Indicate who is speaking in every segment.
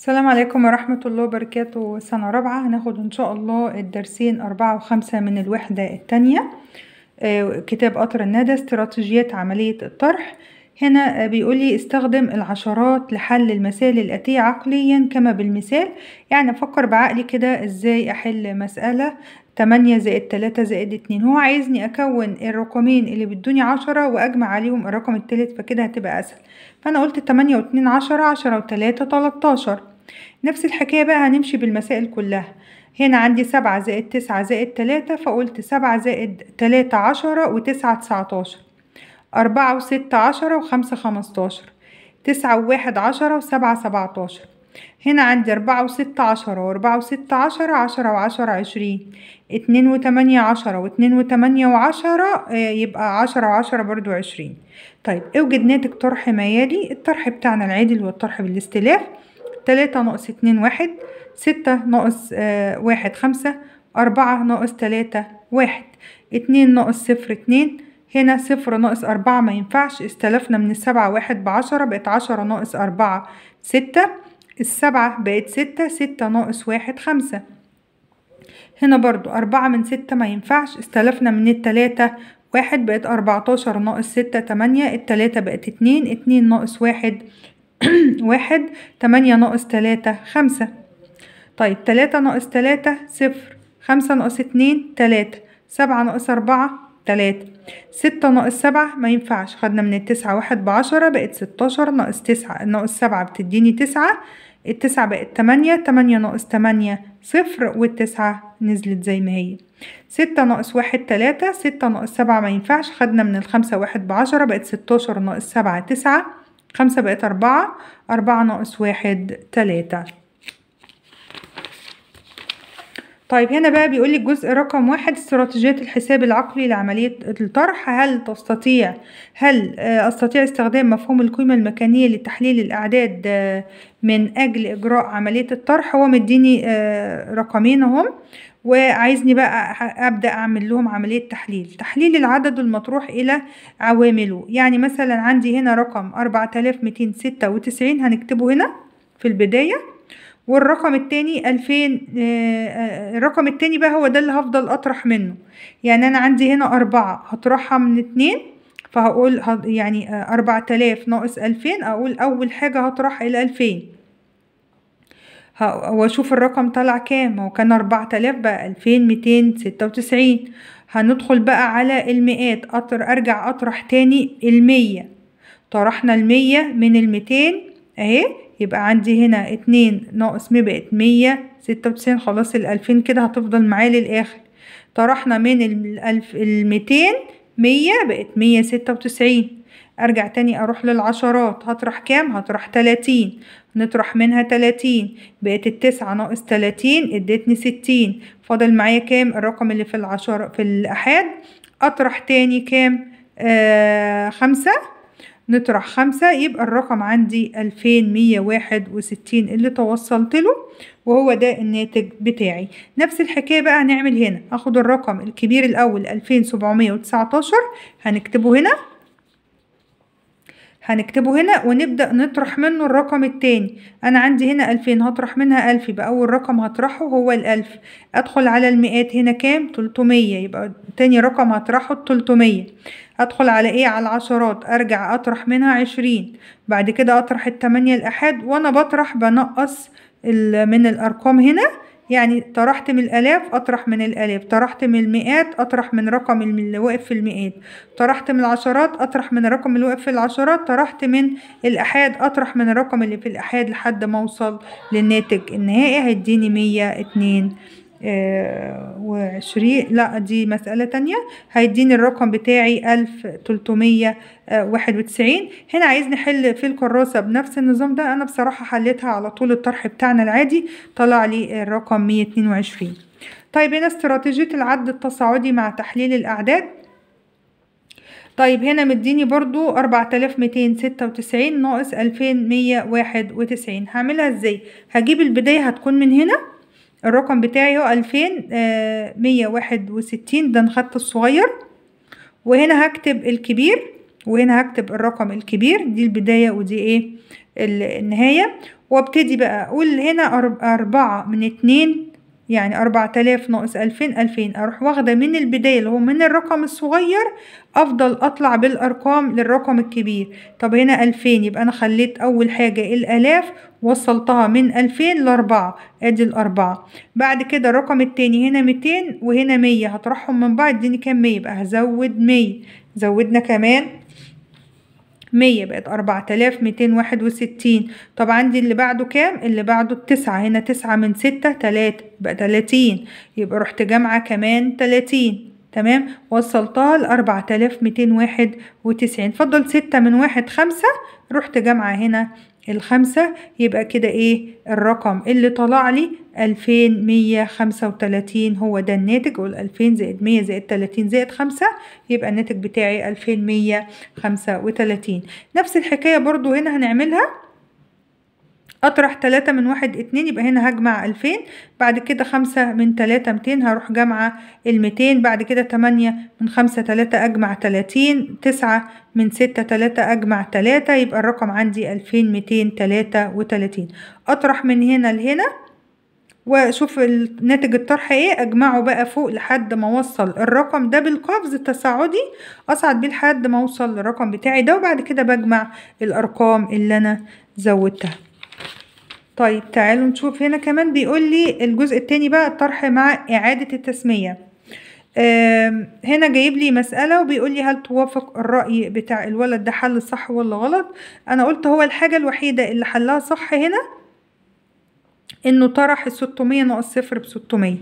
Speaker 1: السلام عليكم ورحمة الله وبركاته سنة رابعة هناخد إن شاء الله الدرسين أربعة وخمسة من الوحدة التانية آه، كتاب قطر الندى استراتيجيات عملية الطرح هنا آه، بيقولي استخدم العشرات لحل المسائل الآتية عقليا كما بالمثال يعني أفكر بعقلي كده إزاي أحل مسألة 8 زائد 3 زائد 2 هو عايزني أكون الرقمين اللي بيدوني عشرة وأجمع عليهم الرقم التالت فكده هتبقى أسهل فأنا قلت 8 و2 10 10 و3 13 نفس الحكاية بقى هنمشي بالمسائل كلها هنا عندي سبعة زائد تسعة زائد تلاتة فقلت سبعة زائد تلاتة عشرة وتسعة تسعتاشر أربعة وستة عشرة وخمسة خمستاشر تسعة وواحد عشرة وسبعة سبعتاشر هنا عندي أربعة وستة عشرة وأربعة وستة عشرة عشرة وعشرة عشرين اتنين وتمانية عشرة واتنين وتمانية وعشرة آه، يبقى عشرة وعشرة برضو عشرين طيب اوجد ناتج طرح ميالي الطرح بتاعنا العادل والطرح بالاستلاف تلاتة ناقص اتنين واحد ستة ناقص آه، واحد خمسة أربعة ناقص تلاتة واحد اتنين ناقص صفر اتنين هنا صفر ناقص أربعة ما ينفعش استلفنا من السبعة واحد بعشرة بقت عشرة ناقص أربعة ستة السبعة بقت ستة ستة ناقص واحد خمسة هنا برضو أربعة من ستة ما ينفعش استلفنا من التلاتة واحد بقت أربعتاشر ناقص ستة تمانية التلاتة بقت اتنين اتنين ناقص واحد واحد تمانية ناقص تلاتة خمسة طيب تلاتة ناقص تلاتة صفر خمسة ناقص اتنين تلاتة سبعة ناقص أربعة تلاتة ستة ناقص سبعة ما ينفعش خدنا من التسعة واحد بعشرة بقت ستاشر ناقص تسعة ناقص سبعة بتديني تسعة التسعة بقت تمانية تمانية ناقص تمانية صفر والتسعة نزلت زي ما هي ستة ناقص واحد تلاتة ستة ناقص سبعة ما ينفعش خدنا من الخمسة واحد بعشرة بقت ستاشر ناقص سبعة تسعة خمسة بقت أربعة أربعة ناقص واحد تلاتة طيب هنا بقى بيقول لك جزء رقم واحد استراتيجيات الحساب العقلي لعملية الطرح هل تستطيع هل آه، أستطيع استخدام مفهوم القيمة المكانية لتحليل الأعداد آه، من أجل إجراء عملية الطرح هو مديني آه، رقمين اهم وعايزني بقى أبدأ أعمل لهم عملية تحليل تحليل العدد المطروح إلى عوامله يعني مثلا عندي هنا رقم 4296 هنكتبه هنا في البداية والرقم التاني ألفين آه، آه، الرقم التاني بقى هو ده اللي هفضل أطرح منه يعني أنا عندي هنا أربعة هطرحها من اتنين فهقول يعني آه، أربعة آلاف ناقص ألفين أقول أول حاجة هطرح الألفين واشوف الرقم طلع كام هو كان 4000 بقى ألفين ستة وتسعين هندخل بقى على المئات أطر ارجع اطرح تاني المية طرحنا المية من المتين اهي يبقى عندي هنا اتنين ناقص مية بقت مية ستة وتسعين خلاص الألفين كده هتفضل معايا للآخر طرحنا من الألف الميتين مية بقت مية ستة وتسعين أرجع تاني أروح للعشرات هطرح كام؟ هطرح تلاتين نطرح منها تلاتين بقت التسعة ناقص تلاتين ادتني ستين فاضل معايا كام الرقم اللي في العشرة في الأحاد أطرح تاني كام؟ آه خمسة نطرح خمسة يبقى الرقم عندي ألفين مية واحد وستين اللي توصلت له وهو ده الناتج بتاعي نفس الحكاية بقى هنعمل هنا أخد الرقم الكبير الأول ألفين سبعمية وتسعتاشر هنكتبه هنا هنكتبه هنا ونبدأ نطرح منه الرقم التاني أنا عندي هنا ألفين هطرح منها ألف يبقى أول رقم هطرحه هو الألف أدخل على المئات هنا كام تلتمية يبقى تاني رقم هطرحه التلتمية ادخل على ايه على العشرات ارجع اطرح منها عشرين بعد كده اطرح التمانية الأحد وانا بطرح بنقص من الارقام هنا يعني طرحت من الالاف اطرح من الالاف طرحت من المئات اطرح من رقم اللي واقف في المئات طرحت من العشرات اطرح من الرقم اللي واقف في العشرات طرحت من الاحاد اطرح من الرقم اللي في الاحاد لحد ما اوصل للناتج النهائي هيديني مية اتنين آه، وعشرين لا دي مسألة تانية هيديني الرقم بتاعي ألف تلتمية آه، واحد وتسعين هنا عايز نحل في الكراسة بنفس النظام ده أنا بصراحة حليتها على طول الطرح بتاعنا العادي طلع لي الرقم مية اتنين وعشرين طيب هنا استراتيجية العد التصاعدي مع تحليل الأعداد طيب هنا مديني برضو أربعة ميتين ستة وتسعين ناقص ألفين مية واحد وتسعين هعملها ازاي هجيب البداية هتكون من هنا الرقم بتاعي هو ألفين آه، مية واحد وستين ده الخط الصغير وهنا هكتب الكبير وهنا هكتب الرقم الكبير دي البداية ودي ايه النهاية وابتدي بقى اقول هنا أربعة من اتنين يعني أربعة آلاف ناقص ألفين ألفين أروح واخدة من البداية اللي هو من الرقم الصغير أفضل أطلع بالأرقام للرقم الكبير طب هنا ألفين يبقى أنا خليت أول حاجة الآلاف وصلتها من ألفين لأربعة أدي الأربعة بعد كده الرقم التاني هنا ميتين وهنا مية هطرحهم من بعض يديني كام مية يبقى هزود مية زودنا كمان مية بقت أربعة آلاف ميتين واحد وستين طب عندي اللي بعده كام اللي بعده التسعة هنا تسعة من ستة تلاتة بقى تلاتين يبقى رحت جامعة كمان تلاتين تمام وصلتها لأربعة آلاف ميتين واحد وتسعين فضل ستة من واحد خمسة رحت جامعة هنا الخمسة يبقى كده ايه الرقم اللي طلع لي ألفين مية خمسة وتلاتين هو ده الناتج قول ألفين زائد مية زائد تلاتين زائد خمسة يبقى الناتج بتاعي ألفين مية خمسة وتلاتين نفس الحكاية برضو هنا هنعملها اطرح تلاتة من واحد اتنين يبقى هنا هجمع الفين بعد كده خمسة من تلاتة متين هروح جمع المتين بعد كده تمانية من خمسة تلاتة اجمع تلاتين تسعة من ستة تلاتة اجمع تلاتة يبقى الرقم عندي الفين متين تلاتة وتلاتين اطرح من هنا لهنا وشوف ناتج الطرح ايه اجمعه بقى فوق لحد ما اوصل الرقم ده بالقفز التصاعدي اصعد بيه لحد ما اوصل للرقم بتاعي ده وبعد كده بجمع الارقام اللي انا زودتها طيب تعالوا نشوف هنا كمان بيقول لي الجزء التاني بقى الطرح مع إعادة التسمية هنا جايب لي مسألة وبيقول لي هل توافق الرأي بتاع الولد ده حل صح ولا غلط أنا قلت هو الحاجة الوحيدة اللي حلها صح هنا انه طرح ال 600 ناقص صفر ب 600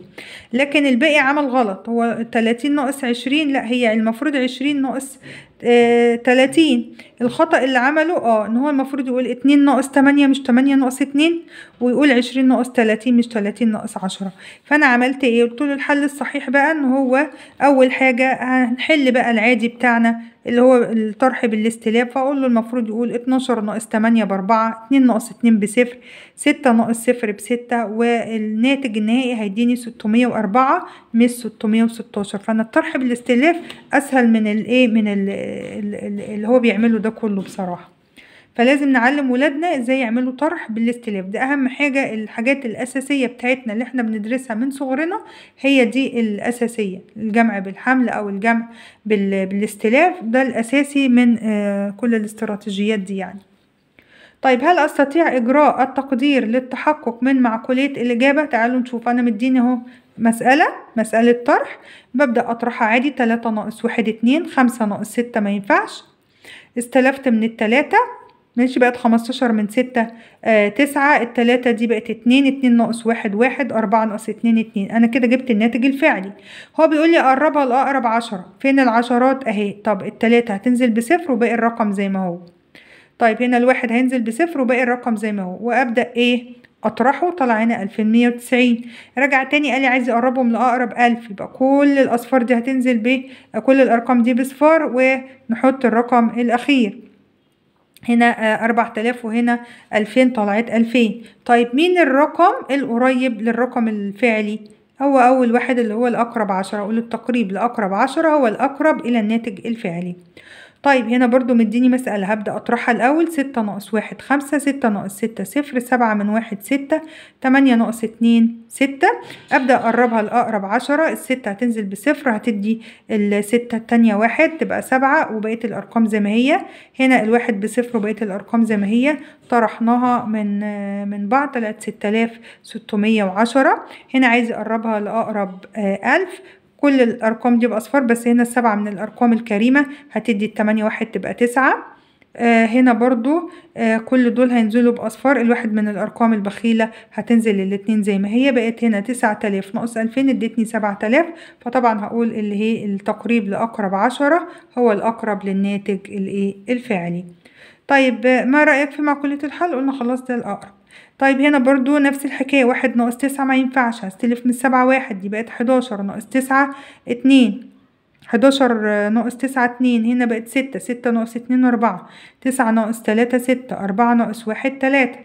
Speaker 1: لكن الباقي عمل غلط هو 30 ناقص 20 لا هي المفروض 20 ناقص آه 30 الخطأ اللي عمله اه ان هو المفروض يقول 2 ناقص 8 مش 8 ناقص 2 ويقول 20 ناقص 30 مش 30 ناقص 10 فانا عملت ايه قلت له الحل الصحيح بقى ان هو اول حاجة هنحل بقى العادي بتاعنا اللي هو الطرح بالاستلاب فاقول له المفروض يقول 12 ناقص 8 ب 4 2 ناقص 2 ب 0 6 ناقص 0 ب 6 والناتج النهائي هيديني 604 مش 616 فانا الطرح بالاستلاف اسهل من الايه من ال اللي هو بيعمله ده كله بصراحة فلازم نعلم ولادنا ازاي يعملوا طرح بالاستلاف ده اهم حاجة الحاجات الاساسية بتاعتنا اللي احنا بندرسها من صغرنا هي دي الاساسية الجمع بالحمل او الجمع بالاستلاف ده الاساسي من آه، كل الاستراتيجيات دي يعني طيب هل استطيع اجراء التقدير للتحقق من معقولية الاجابة تعالوا نشوف انا مديني اهو مسألة مسألة طرح ببدأ أطرحها عادي تلاتة ناقص واحد اتنين خمسة ناقص ستة ما ينفعش استلفت من التلاتة ماشي بقت خمستاشر من ستة آه تسعة التلاتة دي بقت اتنين اتنين ناقص واحد واحد أربعة ناقص اتنين اتنين أنا كده جبت الناتج الفعلي هو بيقول لي أقربها لأقرب عشرة فين العشرات أهي طب التلاتة هتنزل بصفر وباقي الرقم زي ما هو طيب هنا الواحد هينزل بصفر وباقي الرقم زي ما هو وأبدأ إيه اطرحه طلع هنا وتسعين رجع تاني قال لي عايز اقربهم لاقرب 1000 يبقى كل الاصفار دي هتنزل ب كل الارقام دي باصفار ونحط الرقم الاخير هنا 4000 آه، وهنا 2000 طلعت 2000 طيب مين الرقم القريب للرقم الفعلي هو اول واحد اللي هو الاقرب 10 اقول التقريب لاقرب 10 هو الاقرب الى الناتج الفعلي طيب هنا برضو مديني مسألة هبدأ أطرحها الأول ستة ناقص واحد خمسة ستة ناقص ستة صفر سبعة من واحد ستة تمانية ناقص اتنين ستة أبدأ أقربها لأقرب عشرة الستة هتنزل بصفر هتدي الستة التانية واحد تبقى سبعة وبقية الأرقام زي ما هي هنا الواحد بصفر وبقية الأرقام زي ما هي طرحناها من من بعض طلعت ستة آلاف ستمية وعشرة هنا عايز أقربها لأقرب آه، ألف كل الأرقام دي بأصفار بس هنا السبعة من الأرقام الكريمة هتدي التمانية واحد تبقى تسعة آه هنا برضو آه كل دول هينزلوا بأصفار الواحد من الأرقام البخيلة هتنزل للاتنين زي ما هي بقت هنا تسعة تلاف ناقص ألفين ادتني سبعة تلاف فطبعا هقول اللي هي التقريب لأقرب عشرة هو الأقرب للناتج الإيه الفعلي طيب آه، ما رأيك في معقولة الحل قلنا خلاص ده الأقرب طيب هنا برضو نفس الحكاية واحد ناقص تسعة ما ينفعش هستلف من سبعة واحد دي بقت حداشر ناقص تسعة اتنين حداشر ناقص تسعة اتنين هنا بقت ستة ستة ناقص اتنين اربعة تسعة ناقص تلاتة ستة اربعة ناقص واحد تلاتة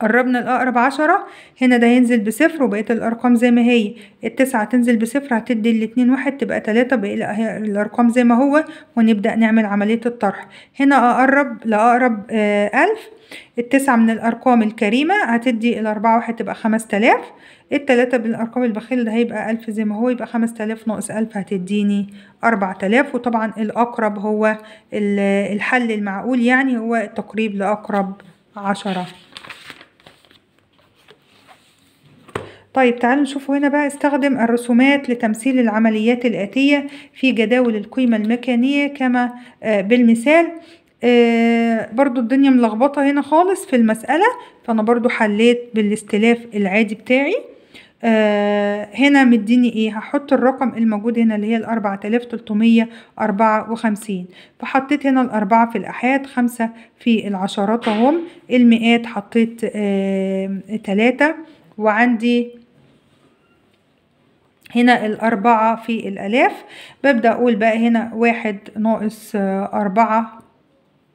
Speaker 1: قربنا الأقرب عشرة هنا ده ينزل بصفر وبقيت الأرقام زي ما هي التسعة تنزل بصفر هتدي الاتنين واحد تبقى تلاتة بقيت الأرقام زي ما هو ونبدأ نعمل عملية الطرح هنا أقرب لأقرب آه ألف التسعة من الأرقام الكريمة هتدي الأربعة واحد تبقى خمس تلاف التلاتة بالأرقام البخيلة ده هيبقى ألف زي ما هو يبقى خمس تلاف ناقص ألف هتديني أربعة تلاف وطبعا الأقرب هو الحل المعقول يعني هو التقريب لأقرب عشرة طيب تعالوا نشوف هنا بقى استخدم الرسومات لتمثيل العمليات الآتية في جداول القيمة المكانية كما آه، بالمثال آه، برضو الدنيا ملخبطة هنا خالص في المسألة فأنا برضو حليت بالاستلاف العادي بتاعي آه، هنا مديني ايه هحط الرقم الموجود هنا اللي هي تلتمية اربعة وخمسين فحطيت هنا الأربعة في الأحاد خمسة في العشرات اهم المئات حطيت تلاتة وعندي هنا الأربعة في الألاف ببدأ أقول بقى هنا واحد ناقص آه، أربعة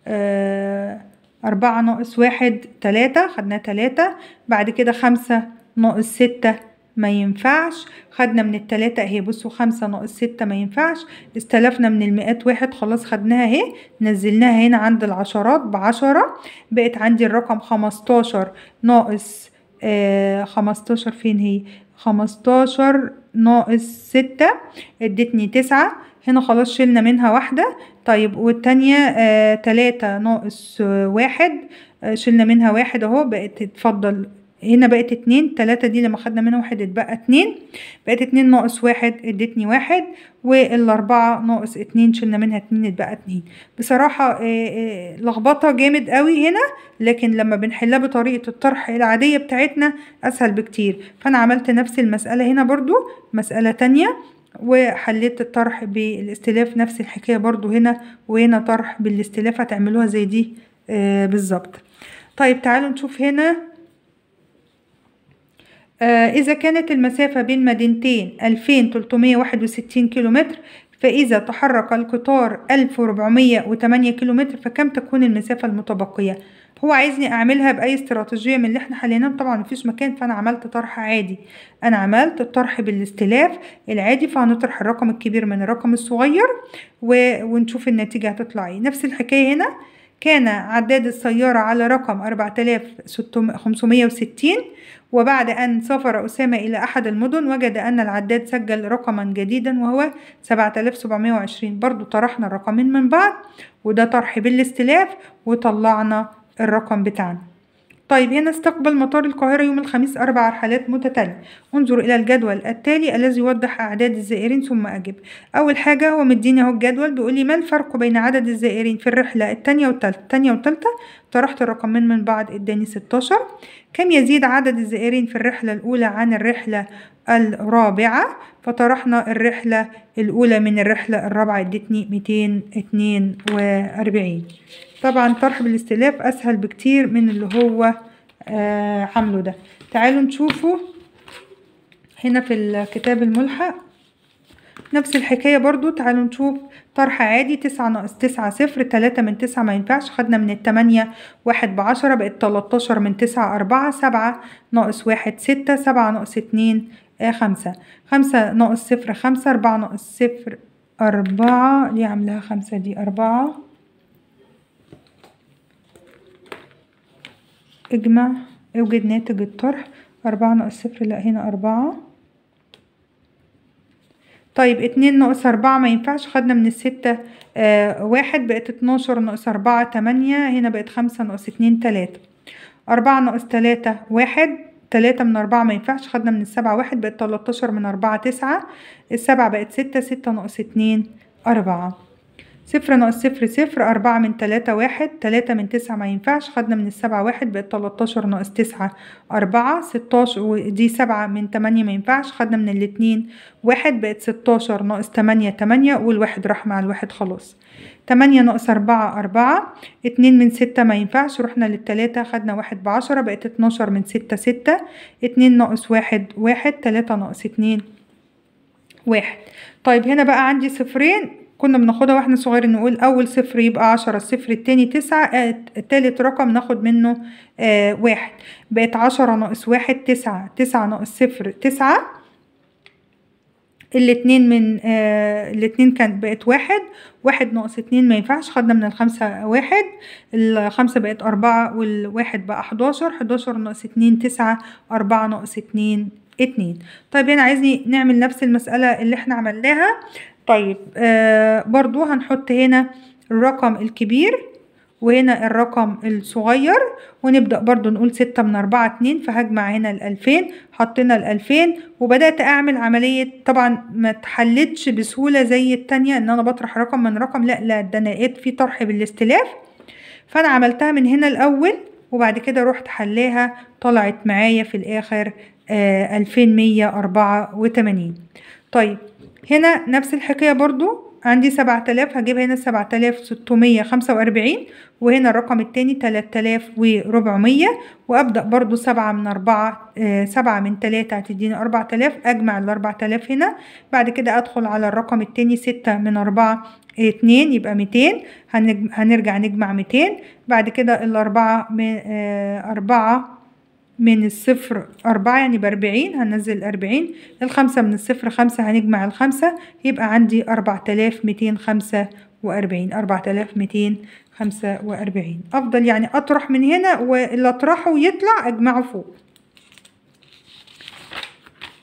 Speaker 1: آه، أربعة ناقص واحد تلاتة خدنا تلاتة بعد كده خمسة ناقص ستة ما ينفعش خدنا من التلاتة اهي بصوا خمسة ناقص ستة ما ينفعش استلفنا من المئات واحد خلاص خدناها اهي نزلناها هنا عند العشرات بعشرة بقت عندي الرقم خمستاشر ناقص آه، خمستاشر فين هي خمستاشر ناقص ستة ادتني تسعة هنا خلاص شلنا منها واحدة طيب والتانية آه، تلاتة ناقص آه، واحد آه، شلنا منها واحد اهو بقت اتفضل هنا بقت اتنين تلاتة دي لما خدنا منها واحد اتبقى اتنين بقت اتنين ناقص واحد ادتني واحد والاربعة ناقص اتنين شلنا منها اتنين اتبقى اتنين بصراحة آه، آه، لخبطة جامد قوي هنا لكن لما بنحلها بطريقة الطرح العادية بتاعتنا اسهل بكتير فانا عملت نفس المسألة هنا برضو مسألة تانية وحليت الطرح بالاستلاف نفس الحكاية برضو هنا وهنا طرح بالاستلاف هتعملوها زي دي آه، بالظبط طيب تعالوا نشوف هنا آه، إذا كانت المسافة بين مدينتين 2361 كيلومتر فإذا تحرك القطار 1408 كيلومتر فكم تكون المسافة المتبقية هو عايزني أعملها بأي استراتيجية من اللي احنا حاليا طبعا مفيش مكان فأنا عملت طرح عادي أنا عملت الطرح بالاستلاف العادي فهنطرح الرقم الكبير من الرقم الصغير و... ونشوف النتيجة هتطلع ايه نفس الحكاية هنا كان عداد السيارة على رقم 4560 وبعد أن سافر أسامة إلى أحد المدن وجد أن العداد سجل رقما جديدا وهو 7720 برضو طرحنا الرقمين من بعض وده طرح بالاستلاف وطلعنا الرقم بتاعنا طيب هنا استقبل مطار القاهرة يوم الخميس أربع رحلات متتالية انظر إلى الجدول التالي الذي يوضح أعداد الزائرين ثم أجب أول حاجة هو مديني أهو الجدول بيقول لي ما الفرق بين عدد الزائرين في الرحلة التانية والتالتة التانية والتالتة طرحت الرقمين من بعض اداني 16 كم يزيد عدد الزائرين في الرحلة الأولى عن الرحلة الرابعة فطرحنا الرحلة الأولى من الرحلة الرابعة ادتني 242 طبعا طرح بالاستلاف اسهل بكتير من اللي هو آه عامله ده تعالوا نشوفوا هنا في الكتاب الملحق نفس الحكاية برضو تعالوا نشوف طرح عادي تسعة ناقص تسعة صفر تلاتة من تسعة ما ينفعش خدنا من التمانية واحد بعشرة بقت تلاتاشر من تسعة أربعة سبعة ناقص واحد ستة سبعة ناقص اتنين آه، خمسة خمسة ناقص صفر خمسة أربعة ناقص صفر أربعة دي عاملاها خمسة دي أربعة اجمع اوجد ناتج الطرح أربعة ناقص صفر لأ هنا أربعة طيب اتنين ناقص أربعة ما ينفعش خدنا من الستة آه واحد بقت اتناشر ناقص أربعة تمانية هنا بقت خمسة ناقص اتنين تلاتة أربعة ناقص تلاتة واحد تلاتة من أربعة ما ينفعش خدنا من السبعة واحد بقت تلاتاشر من أربعة تسعة السبعة بقت ستة ستة ناقص اتنين أربعة صفر ناقص صفر صفر أربعة من تلاتة واحد تلاتة من تسعة ما ينفعش خدنا من السبعة واحد بقت تلاتاشر ناقص تسعة أربعة ستاشر ودي سبعة من تمانية ما ينفعش خدنا من الاتنين واحد بقت ستاشر ناقص تمانية تمانية والواحد راح مع الواحد خلاص تمانية ناقص أربعة أربعة اتنين من ستة ما ينفعش رحنا للتلاتة خدنا واحد بعشرة بقت اتناشر من ستة ستة اتنين ناقص واحد واحد تلاتة ناقص اتنين واحد طيب هنا بقى عندي صفرين كنا بناخدها واحنا صغيرين نقول اول صفر يبقى عشرة الصفر التاني تسعة آه، تالت رقم ناخد منه آه، واحد بقت عشرة ناقص واحد تسعة تسعة ناقص صفر تسعة الاتنين من آه الاتنين كان بقت واحد واحد ناقص اتنين ما ينفعش خدنا من الخمسة واحد الخمسة بقت أربعة والواحد بقى حداشر حداشر ناقص اتنين تسعة أربعة ناقص اتنين اتنين طيب هنا يعني عايزني نعمل نفس المسألة اللي احنا عملناها طيب آه برضو هنحط هنا الرقم الكبير وهنا الرقم الصغير ونبدأ برضو نقول ستة من أربعة اتنين فهجمع هنا الألفين حطينا الألفين وبدأت أعمل عملية طبعا ما تحلتش بسهولة زي التانية إن أنا بطرح رقم من رقم لا لا ده أنا لقيت في طرح بالاستلاف فأنا عملتها من هنا الأول وبعد كده رحت حلاها طلعت معايا في الآخر آه، ألفين مية أربعة وتمانين طيب هنا نفس الحكاية برضو عندي سبعة تلاف هجيب هنا سبعة تلاف ستمية خمسة وأربعين وهنا الرقم التاني تلات تلاف وربعمية وأبدأ برضو سبعة من أربعة آه، سبعة من تلاتة هتديني أربعة تلاف أجمع الأربعة تلاف هنا بعد كده أدخل على الرقم التاني ستة من أربعة آه، اتنين يبقى ميتين هنرجع نجمع ميتين بعد كده الأربعة من آه، أربعة من الصفر أربعة يعني بأربعين هنزل أربعين الخمسة من الصفر خمسة هنجمع الخمسة يبقى عندي أربعة آلاف ميتين خمسة وأربعين أربعة آلاف ميتين خمسة وأربعين أفضل يعني أطرح من هنا واللي أطرحه يطلع أجمعه فوق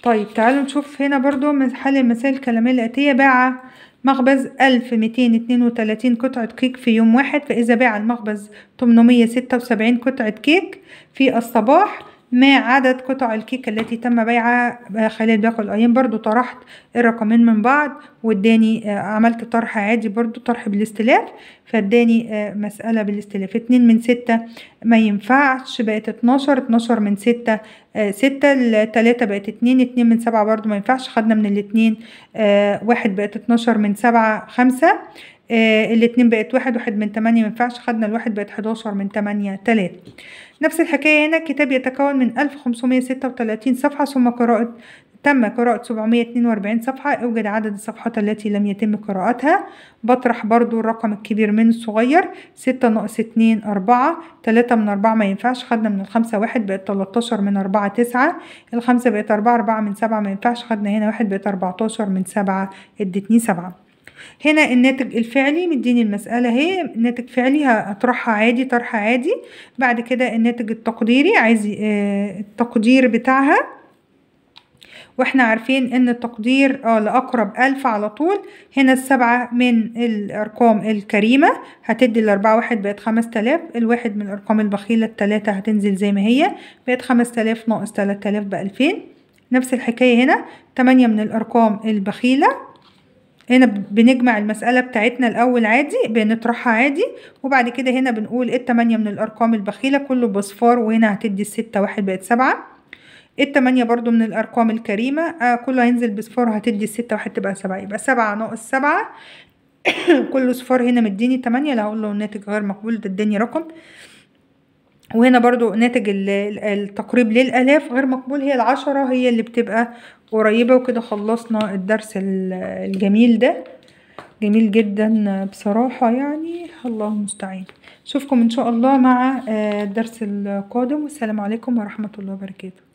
Speaker 1: طيب تعالوا نشوف هنا برضو حل المسائل الكلامية الآتية باعة مخبز 1232 قطعة كيك في يوم واحد فإذا باع المخبز 876 قطعة كيك في الصباح ما عدد قطع الكيك التي تم بيعها خلال باقي الأيام برضو طرحت الرقمين من بعض واداني آه، عملت طرح عادي برضو طرح بالاستلاف فاداني آه، مسألة بالاستلاف اتنين من ستة ما ينفعش بقت اتناشر اتناشر من ستة آه، ستة التلاتة بقت اتنين اتنين من سبعة برضو ما ينفعش خدنا من الاتنين واحد بقت اتناشر من سبعة خمسة آه الاتنين بقت واحد واحد من تمانية مينفعش خدنا الواحد بقت حداشر من تمانية تلاتة نفس الحكاية هنا الكتاب يتكون من ألف خمسمية ستة وتلاتين صفحة ثم قراءة تم قراءة 742 صفحة أوجد عدد الصفحات التي لم يتم قراءتها بطرح برضو الرقم الكبير من الصغير 6 ناقص 2 4 3 من 4 ما ينفعش خدنا من الخمسة واحد بقت 13 من 4 9 الخمسة بقت 4 4 من 7 ما ينفعش خدنا هنا واحد بقت 14 من 7 ادتني 7 هنا الناتج الفعلي مديني المسألة اهي ناتج فعلي هطرحها عادي طرح عادي بعد كده الناتج التقديري عايز آه، التقدير بتاعها واحنا عارفين ان التقدير اه لاقرب الف على طول هنا السبعة من الارقام الكريمة هتدي الاربعة واحد بقت خمس تلاف الواحد من الارقام البخيلة التلاتة هتنزل زي ما هي بقت خمس تلاف ناقص تلات تلاف بألفين نفس الحكاية هنا تمانية من الارقام البخيلة هنا بنجمع المسألة بتاعتنا الأول عادي بنطرحها عادي وبعد كده هنا بنقول التمانية من الأرقام البخيلة كله بصفار وهنا هتدي الستة واحد بقت سبعة التمانية برضو من الأرقام الكريمة آه كله هينزل بصفار هتدي الستة واحد تبقى سبعة يبقى سبعة ناقص سبعة كله صفار هنا مديني تمانية لا هقول له الناتج غير مقبول ده اداني رقم وهنا برضو ناتج التقريب للألاف غير مقبول هي العشرة هي اللي بتبقى قريبة وكده خلصنا الدرس الجميل ده جميل جدا بصراحة يعني الله مستعين اشوفكم ان شاء الله مع آه، الدرس القادم والسلام عليكم ورحمة الله وبركاته